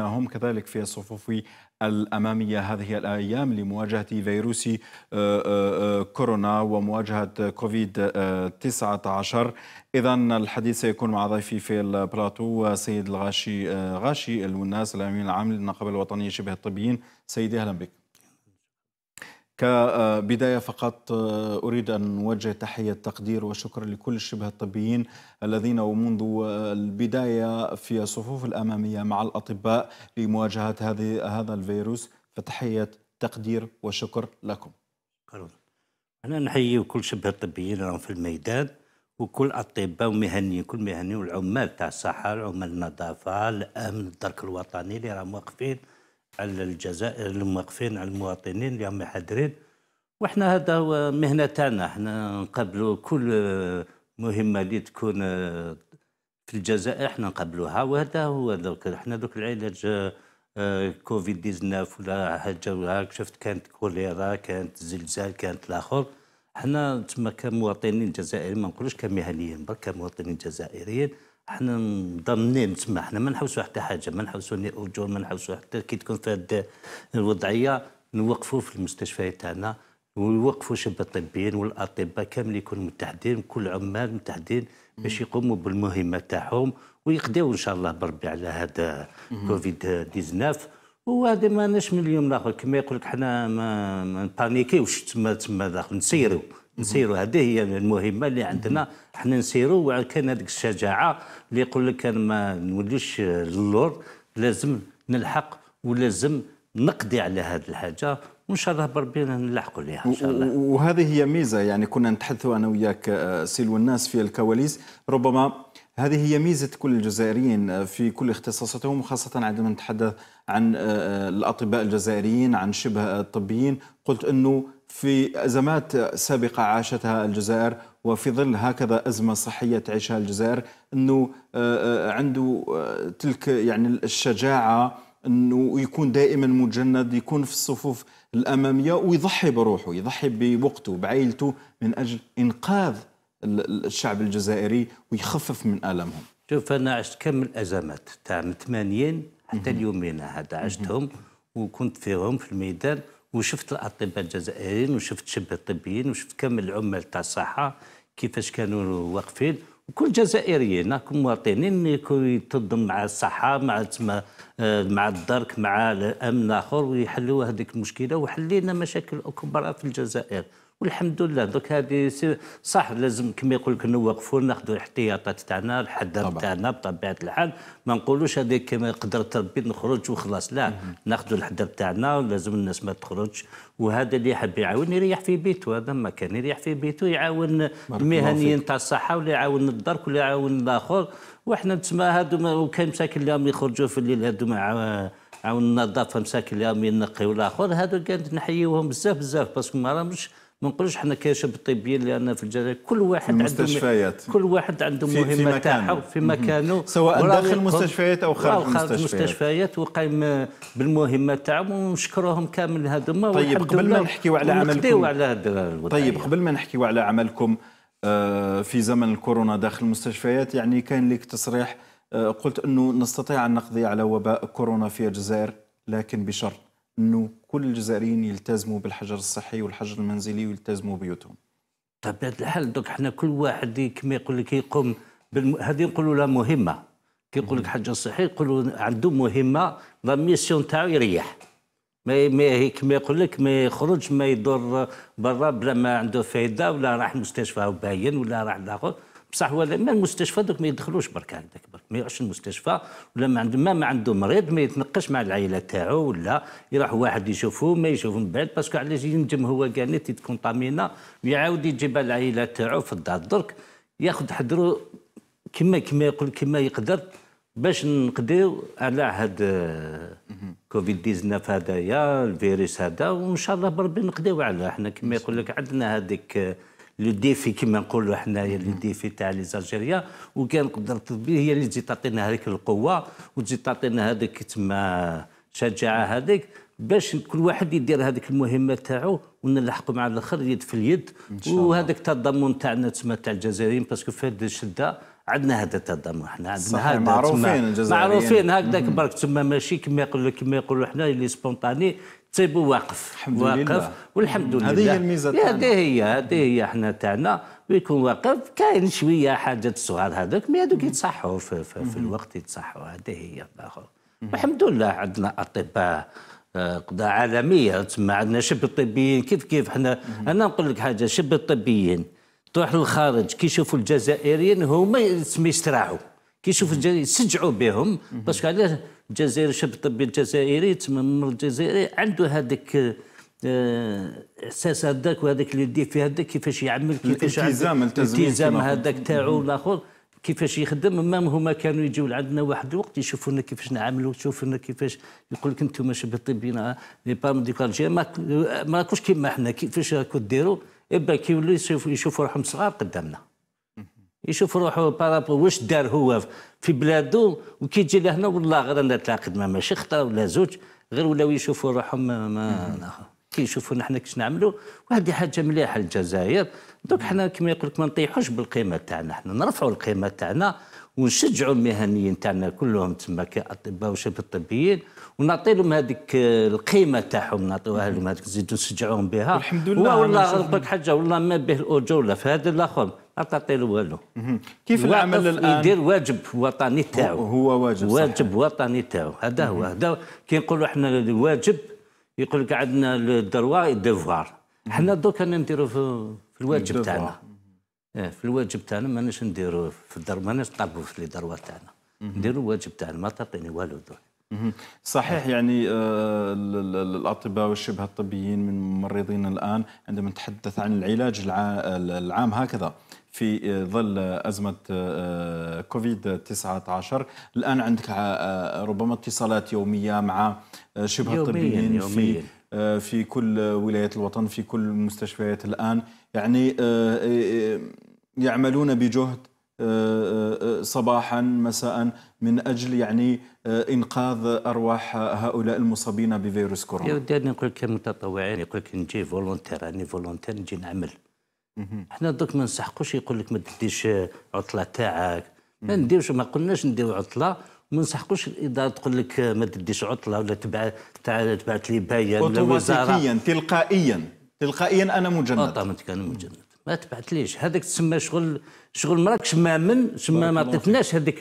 الذين هم كذلك في الصفوف الأمامية هذه الأيام لمواجهة فيروس آه، آه، آه، كورونا ومواجهة كوفيد 19 إذا الحديث سيكون مع ضيفي في البلاتو سيد الغاشي غاشي الوناس الأمين العام للنقابة الوطنية شبه الطبيين سيدي أهلا بك كبداية فقط آه، أريد أن أوجه تحية تقدير وشكر لكل الشبه الطبيين الذين ومنذ البداية في الصفوف الأمامية مع الأطباء لمواجهة هذه هذا الفيروس فتحية تقدير وشكر لكم أنا نحيي كل شبه الطبيين راهم في الميدان وكل أطباء ومهنيين كل مهنيين والعمال تاع الصحة عمال النظافة الأمن الدرك الوطني اللي راهم واقفين على الجزائر الموقفين على المواطنين اللي هم حاضرين وحنا هذا هو مهنة تاعنا حنا نقبلوا كل مهمة اللي تكون في الجزائر حنا نقبلوها وهذا هو دوك حنا دوك العلاج آه، كوفيد 19 ولا حاجه ولا شفت كانت كوليرا كانت زلزال كانت الاخر حنا تما كمواطنين جزائريين ما نقولوش كمهنيين برك كمواطنين جزائريين حنا مضمنين تما حنا ما نحوسوا حتى حاجه ما نحوسوا اجور ما نحوسوا حتى كي تكون في هذه الوضعيه نوقفوا في المستشفيات تاعنا ويوقفوا شبه الطبيين والاطباء كامل يكونوا متحدين كل عمال متحدين باش يقوموا بالمهمه تاعهم ويقدروا ان شاء الله بربي على هذا كوفيد 19 وهذا ما ناش من اليوم الاخر كما يقول لك حنا ما, ما نبانيكيوش تما تما داخل نسيروا نسيروا هذه هي المهمه اللي عندنا حنا نسيروا وكان هذيك الشجاعه اللي يقول لك انا ما نوليش للور لازم نلحق ولازم نقضي على هذه الحاجه وان شاء الله بربي نلحقوا ليها ان شاء الله وهذه هي ميزه يعني كنا نتحدثوا انا وياك آه، سيلو الناس في الكواليس ربما هذه هي ميزة كل الجزائريين آه، في كل اختصاصاتهم وخاصة عندما نتحدث عن آه، آه، الأطباء الجزائريين عن شبه الطبيين قلت أنه في أزمات سابقة عاشتها الجزائر وفي ظل هكذا أزمة صحية تعيشها الجزائر أنه عنده تلك يعني الشجاعة أنه يكون دائما مجند يكون في الصفوف الأمامية ويضحي بروحه يضحي بوقته بعائلته من أجل إنقاذ الشعب الجزائري ويخفف من آلامهم شوف أنا عشت كم الأزمات تاع من 80 حتى ليومنا هذا عشتهم وكنت فيهم في الميدان وشفت الأطباء الجزائريين وشفت شبه الطبيين وشفت كم العمال تاع الصحة كيفاش كانوا واقفين وكل جزائريين راكم مواطنين يتضم مع الصحه مع تسمى آه، مع الدرك مع الامن آخر ويحلوا هذيك المشكله وحلينا مشاكل كبرى في الجزائر والحمد لله دوك هذه صح لازم كما يقول لك نوقفوا ناخذوا الاحتياطات تاعنا الحذر تاعنا بطبيعه الحال ما نقولوش هذه كما قدرت ربي نخرج وخلاص لا ناخذوا الحذر تاعنا لازم الناس ما تخرجش وهذا اللي يحب يعاون يريح في بيته هذا ما كان يريح في بيته يعاون المهنيين تاع الصحه ولا يعاون الدرك ولا يعاون الاخر وحنا تسمى هادو وكان مساكن اليوم يخرجوا في الليل هادو مع عاون النظافه مساكن اليوم ينقيو الاخر هادو كانت نحييوهم بزاف بزاف باسكو ما راهمش ما نقولوش حنا كشب طبيين لان في الجزائر كل واحد عنده مستشفيات كل واحد عنده مهمه تاعو في مكانه سواء داخل المستشفيات او خارج المستشفيات خارج المستشفيات وقايم بالمهمه تاعهم ونشكرهم كامل هذوما طيب،, طيب قبل ما نحكيو على عملكم على طيب قبل ما نحكيو على عملكم في زمن الكورونا داخل المستشفيات يعني كان لك تصريح آه، قلت انه نستطيع ان نقضي على وباء كورونا في الجزائر لكن بشرط انه كل الجزائريين يلتزموا بالحجر الصحي والحجر المنزلي ويلتزموا بيوتهم بطبيعه طيب، الحال دوك حنا كل واحد كما يقول لك يقوم بالم... هذه نقولوا لها مهمه كي يقول لك حجر صحي يقولوا عنده مهمه لا ميسيون تاعو يريح ما ما كما يقول لك ما يخرج ما يدور برا بلا ما عنده فايده ولا راح مستشفى باين ولا راح لاخر بصح هو ما المستشفى دوك ما يدخلوش برك عندك برك ما يروحش المستشفى ولا ما عنده ما, ما عنده مريض ما يتنقش مع العائله تاعو ولا يروح واحد يشوفه ما يشوفه من بعد باسكو علاش ينجم هو كانت يتكونطامينا ويعاود يجيب العائله تاعو في الدار درك ياخذ حضرو كما كما يقول كما يقدر باش نقضيو على هاد آه، كوفيد 19 هذايا الفيروس هذا وان شاء الله بربي نقضيو عليه احنا كما يقول لك عندنا هذيك آه، لو ديفي كما نقولوا حنايا لو ديفي تاع لي زالجيريا وكان قدرت هي اللي تجي تعطينا هذيك القوه وتجي تعطينا هذيك تما شجاعه هذيك باش كل واحد يدير هذيك المهمه تاعو ونلحقوا مع الاخر يد في اليد وهذاك التضامن تاعنا تما تاع الجزائريين باسكو في هذه الشده عندنا هذا التضامن حنا عندنا هذا معروفين الجزائريين معروفين هكذاك برك تما ماشي كما يقولوا كما يقولوا حنا اللي سبونطاني تصيب واقف الحمد واقف لله. والحمد لله هذه هي الميزه تاعنا هذه هي هذه هي احنا تاعنا ويكون واقف كاين شويه حاجه الصغار هذوك مي هذوك يتصحوا في, في, في الوقت يتصحوا هذه هي الاخر والحمد لله عندنا اطباء آه، قضاء عالميه تسمى عندنا شبه الطبيين كيف كيف احنا انا نقول لك حاجه شبه الطبيين تروح للخارج كي يشوفوا الجزائريين هما يستراحوا كي يشوفوا الجزائريين يسجعوا بهم باسكو علاش الجزائر شاب الطبي الجزائري تمم الجزائري عنده هذاك آه، احساس هذاك وهذاك اللي يدير في هذاك كيفاش يعمل كيفاش الالتزام الالتزام هذاك تاعو الاخر كيفاش يخدم مام هما كانوا يجيو لعندنا واحد الوقت يشوفونا كيفاش نعاملوا يشوفونا كيفاش يقول لك انتم شبه طبينا لي با ميديكال ما ماكوش كيما حنا كيفاش راكو ديروا اما إيه كيولوا يشوفوا روحهم صغار قدامنا يشوف روحه بارابو واش دار هو في بلاده وكي تجي لهنا والله غير انا تاع خدمه ماشي خطا ولا زوج غير ولاو يشوفوا روحهم ما, ما كي يشوفوا نحن كيش نعملوا وهذه حاجه مليحه للجزائر دوك حنا كما يقول لك ما نطيحوش بالقيمه تاعنا حنا نرفعوا القيمه تاعنا ونشجعوا المهنيين تاعنا كلهم تما كاطباء وشباب الطبيين ونعطي لهم هذيك آه، القيمه تاعهم نعطيوها لهم هذيك نزيدوا نشجعوهم بها الحمد لله والله لك حاجه والله ما به الاجور ولا في هذا الاخر ما تعطي له والو كيف العمل الان يدير واجب وطني تاعو هو واجب صحيح. واجب وطني تاعو هذا هو هذا كي نقولوا احنا الواجب يقول لك عندنا الدروا الدفوار حنا دوكا نديروا في الواجب تاعنا ايه في الواجب تاعنا ماناش نديروا في الدار ماناش نطلبوا في الدروا تاعنا نديروا الواجب تاعنا ما تعطيني والو دوك صحيح يعني آه، الاطباء والشبه الطبيين من ممرضينا الان عندما نتحدث عن العلاج العام هكذا في آه، ظل أزمة آه، كوفيد 19 الآن عندك ربما اتصالات يومية مع شبه الطبيين في, في كل ولايات الوطن في كل المستشفيات الآن يعني يعملون بجهد آه، آه، آه، صباحا مساء من اجل يعني انقاذ ارواح هؤلاء المصابين بفيروس كورونا. يا ودي انا نقول لك متطوعين يقول لك نجي فولونتير راني فولونتير نجي نعمل. احنا دوك ما نسحقوش يقول لك ما تديش عطله تاعك ما نديروش ما قلناش نديرو عطله ما نسحقوش الاداره تقول لك ما تديش عطله ولا تبع تبعت لي باين ولا وزاره اوتوماتيكيا تلقائيا تلقائيا انا مجند. اوتوماتيكيا انا مجند. ما تبعتليش هذاك تسمى شغل شغل مراكش مامن تسمى ما عطيتناش هذيك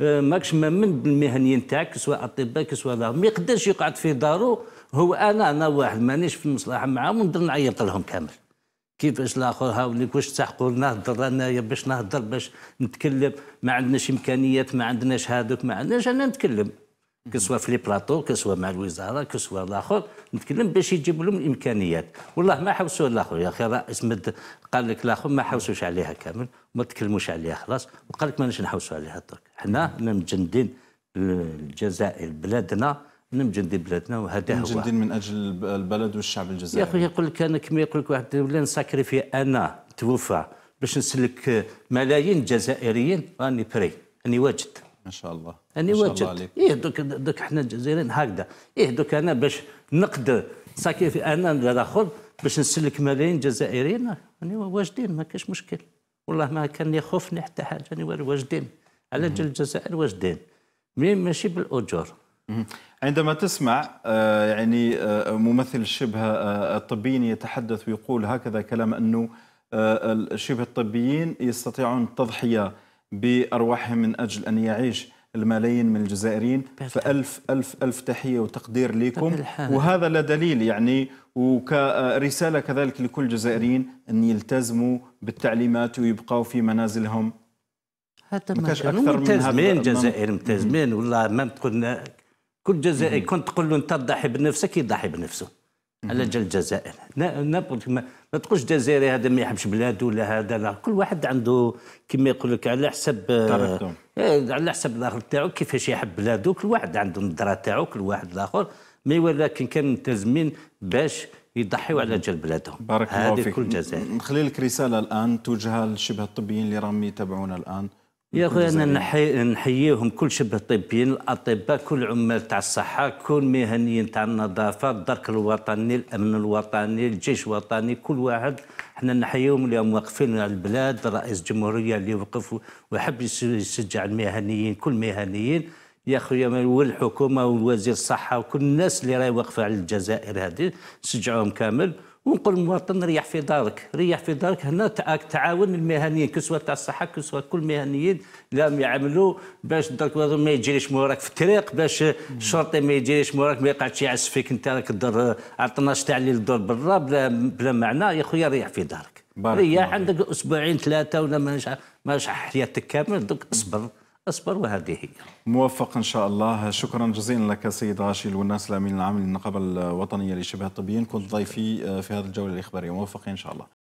آه، ماكش مامن بالمهنيين تاعك سواء اطباء سواء ما يقدرش يقعد في دارو هو انا انا واحد مانيش في المصلحه معاهم ونقدر نعيط لهم كامل كيفاش الاخر هاوليك واش تسحقوا نهضر انايا باش نهضر باش نتكلم ما عندناش امكانيات ما عندناش هذوك ما عندناش انا نتكلم كسوا في لي بلاطو كسوا مع الوزاره كسوا الاخر نتكلم باش يجيبوا لهم الامكانيات والله ما حوسوا الاخر يا اخي راه اسمد قال لك الاخر ما حوسوش عليها كامل وما تكلموش عليها خلاص وقال لك ماناش نحوسوا عليها درك حنا مجندين الجزائر بلادنا مجندين بلادنا وهذا هو مجندين من اجل البلد والشعب الجزائري يا اخي يقول لك انا كما يقول لك واحد ولا نساكريفي انا توفى باش نسلك ملايين جزائريين راني بري راني واجد ما شاء الله اني يعني واجدت ايه دوك دوك حنا الجزائريين هكذا ايه دوك انا باش نقد في انا الاخر باش نسلك ملايين جزائريين اني يعني واجدين ما كاش مشكل والله ما كان يخوفني حتى حاجه اني يعني واجدين على جل الجزائر واجدين مي ماشي بالاجور عندما تسمع آه، يعني آه، ممثل الشبه آه، الطبيين يتحدث ويقول هكذا كلام انه الشبه الطبيين يستطيعون التضحيه بأرواحهم من أجل أن يعيش الملايين من الجزائريين فألف ألف ألف تحية وتقدير لكم وهذا لا دليل يعني وكرسالة كذلك لكل الجزائريين أن يلتزموا بالتعليمات ويبقوا في منازلهم حتى ما كانش أكثر من هذا الجزائر متزمين والله ما تقولنا كل جزائري كنت تقول له أنت تضحي بنفسك يضحي بنفسه على جال الجزائر نابول ما, ما تقولش جزائري هذا ما يحبش بلاده ولا هذا لا كل واحد عنده كما يقول لك على حسب آه إيه، على حسب الاخر تاعو كيفاش يحب بلاده كل واحد عنده النظره تاعو كل واحد الاخر مي ولكن كان ملتزمين باش يضحيوا على جال بلادهم بارك الله فيك كل جزائر نخلي لك رساله الان توجهها لشبه الطبيين اللي راهم يتابعونا الان يا اخويا انا نحي... نحييهم كل شبه الطبيين الاطباء كل عمال تاع الصحه كل مهنيين تاع النظافه الدرك الوطني الامن الوطني الجيش الوطني كل واحد احنا نحييهم اليوم واقفين على البلاد رئيس الجمهوريه اللي وقف ويحب يشجع المهنيين كل مهنيين يا خويا والحكومه والوزير الصحه وكل الناس اللي راهي واقفه على الجزائر هذه شجعوهم كامل ونقول للمواطن ريح في دارك ريح في دارك هنا تعاون المهنيين كسوة تاع الصحه كسوة كل المهنيين لازم يعملوا باش درك ما يجريش موراك في الطريق باش الشرطي ما يجريش موراك ما يقعدش يعس فيك انت راك الدور على 12 تاع الليل الدور برا بلا بلا معنى يا خويا ريح في دارك ريح عندك اسبوعين ثلاثه ولا ما ماش حياتك كامل دوك اصبر أصبر وهذه هي موفق إن شاء الله شكرا جزيلا لك سيد غاشي والناس الأمين العام للنقابة الوطنية لشبه الطبيين كنت ضيفي آه، في هذه الجولة الإخبارية موفق إن شاء الله